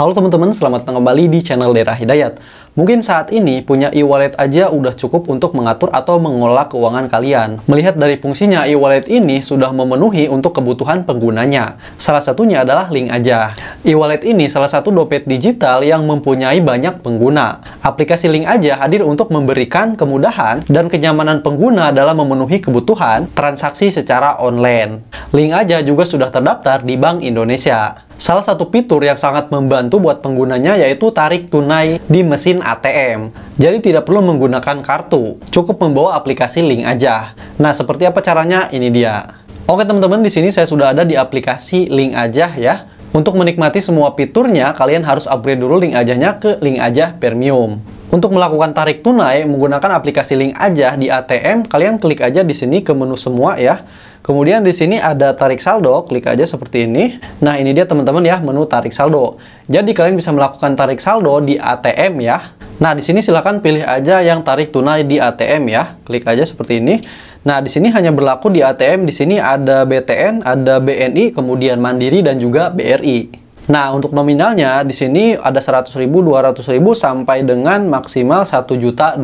Halo teman-teman, selamat datang kembali di channel Daerah Hidayat. Mungkin saat ini punya e-wallet aja udah cukup untuk mengatur atau mengolah keuangan kalian. Melihat dari fungsinya e-wallet ini sudah memenuhi untuk kebutuhan penggunanya. Salah satunya adalah link aja. E-wallet ini salah satu dompet digital yang mempunyai banyak pengguna. Aplikasi link aja hadir untuk memberikan kemudahan dan kenyamanan pengguna dalam memenuhi kebutuhan transaksi secara online. Link aja juga sudah terdaftar di Bank Indonesia. Salah satu fitur yang sangat membantu buat penggunanya yaitu tarik tunai di mesin ATM. Jadi tidak perlu menggunakan kartu, cukup membawa aplikasi link aja. Nah, seperti apa caranya? Ini dia. Oke teman-teman, di sini saya sudah ada di aplikasi link aja ya. Untuk menikmati semua fiturnya, kalian harus upgrade dulu link ajahnya ke link aja premium. Untuk melakukan tarik tunai menggunakan aplikasi link aja di ATM, kalian klik aja di sini ke menu semua ya. Kemudian di sini ada tarik saldo, klik aja seperti ini. Nah, ini dia teman-teman ya menu tarik saldo. Jadi kalian bisa melakukan tarik saldo di ATM ya. Nah, di sini silahkan pilih aja yang tarik tunai di ATM ya. Klik aja seperti ini. Nah, di sini hanya berlaku di ATM. Di sini ada BTN, ada BNI, kemudian Mandiri dan juga BRI. Nah, untuk nominalnya di sini ada 100.000, 200.000 sampai dengan maksimal 1.200.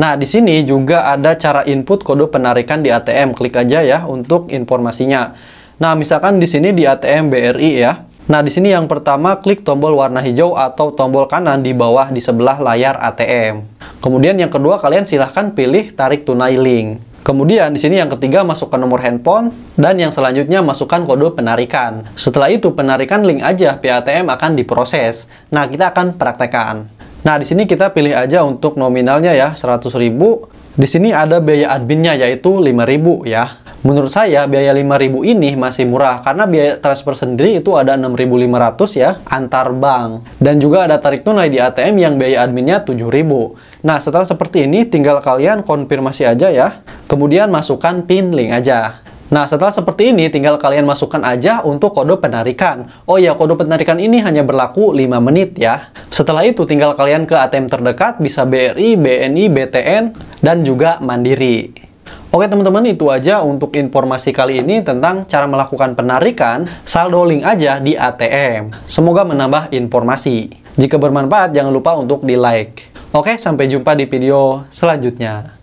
Nah, di sini juga ada cara input kode penarikan di ATM. Klik aja ya untuk informasinya. Nah, misalkan di sini di ATM BRI ya. Nah, di sini yang pertama klik tombol warna hijau atau tombol kanan di bawah di sebelah layar ATM. Kemudian yang kedua kalian silahkan pilih tarik tunai link. Kemudian di sini yang ketiga masukkan nomor handphone dan yang selanjutnya masukkan kode penarikan. Setelah itu penarikan link aja PATM akan diproses. Nah, kita akan praktekkan. Nah, di sini kita pilih aja untuk nominalnya ya 100.000. Di sini ada biaya adminnya yaitu 5.000 ya. Menurut saya biaya 5000 ini masih murah karena biaya transfer sendiri itu ada 6500 ya antar bank dan juga ada tarik tunai di ATM yang biaya adminnya 7000. Nah, setelah seperti ini tinggal kalian konfirmasi aja ya. Kemudian masukkan pin link aja. Nah, setelah seperti ini, tinggal kalian masukkan aja untuk kode penarikan. Oh ya, kode penarikan ini hanya berlaku 5 menit ya. Setelah itu, tinggal kalian ke ATM terdekat, bisa BRI, BNI, BTN, dan juga Mandiri. Oke teman-teman itu aja untuk informasi kali ini tentang cara melakukan penarikan saldo link aja di ATM. Semoga menambah informasi. Jika bermanfaat jangan lupa untuk di like. Oke sampai jumpa di video selanjutnya.